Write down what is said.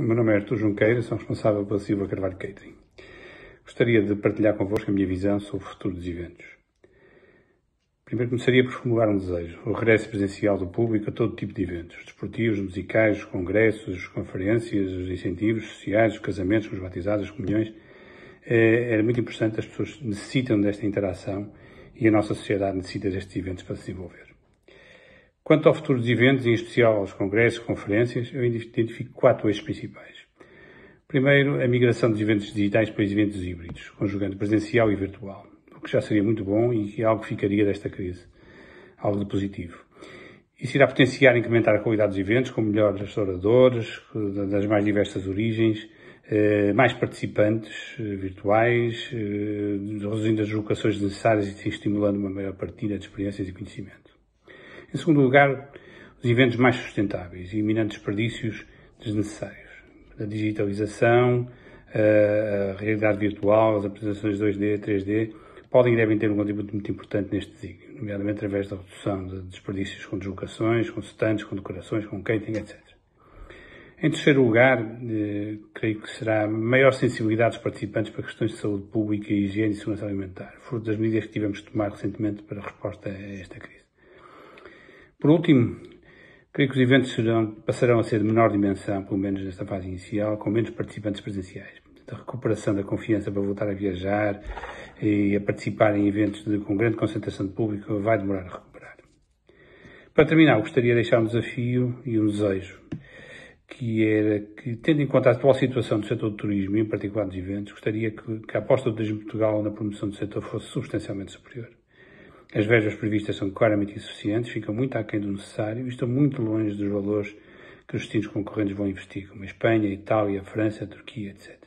O meu nome é Artur Junqueira, sou responsável pela Silva Carvalho Catering. Gostaria de partilhar convosco a minha visão sobre o futuro dos eventos. Primeiro começaria por formular um desejo, o regresso presencial do público a todo tipo de eventos, desportivos, musicais, congressos, conferências, incentivos sociais, casamentos, os batizados, comunhões. É, era muito importante, as pessoas necessitam desta interação e a nossa sociedade necessita destes eventos para se desenvolver. Quanto ao futuro dos eventos, em especial aos congressos, conferências, eu identifico quatro eixos principais. Primeiro, a migração dos eventos digitais para os eventos híbridos, conjugando presencial e virtual, o que já seria muito bom e que algo ficaria desta crise, algo de positivo. Isso irá potenciar e incrementar a qualidade dos eventos, com melhores oradores, das mais diversas origens, eh, mais participantes eh, virtuais, eh, reduzindo as locações necessárias e estimulando uma maior partilha de experiências e conhecimento. Em segundo lugar, os eventos mais sustentáveis, eliminando desperdícios desnecessários. A digitalização, a realidade virtual, as apresentações 2D, 3D, podem e devem ter um contributo muito importante neste desígnio, nomeadamente através da redução de desperdícios com deslocações, com stands, com decorações, com catering, etc. Em terceiro lugar, eh, creio que será maior sensibilidade dos participantes para questões de saúde pública, higiene e segurança alimentar, fruto das medidas que tivemos de tomar recentemente para a resposta a esta crise. Por último, creio que os eventos serão, passarão a ser de menor dimensão, pelo menos nesta fase inicial, com menos participantes presenciais. a recuperação da confiança para voltar a viajar e a participar em eventos de, com grande concentração de público vai demorar a recuperar. Para terminar, gostaria de deixar um desafio e um desejo, que era que, tendo em conta a atual situação do setor do turismo, e em particular dos eventos, gostaria que, que a aposta do Turismo de Portugal na promoção do setor fosse substancialmente superior. As verbas previstas são claramente insuficientes, ficam muito aquém do necessário e estão muito longe dos valores que os destinos concorrentes vão investir, como a Espanha, a Itália, a França, a Turquia, etc.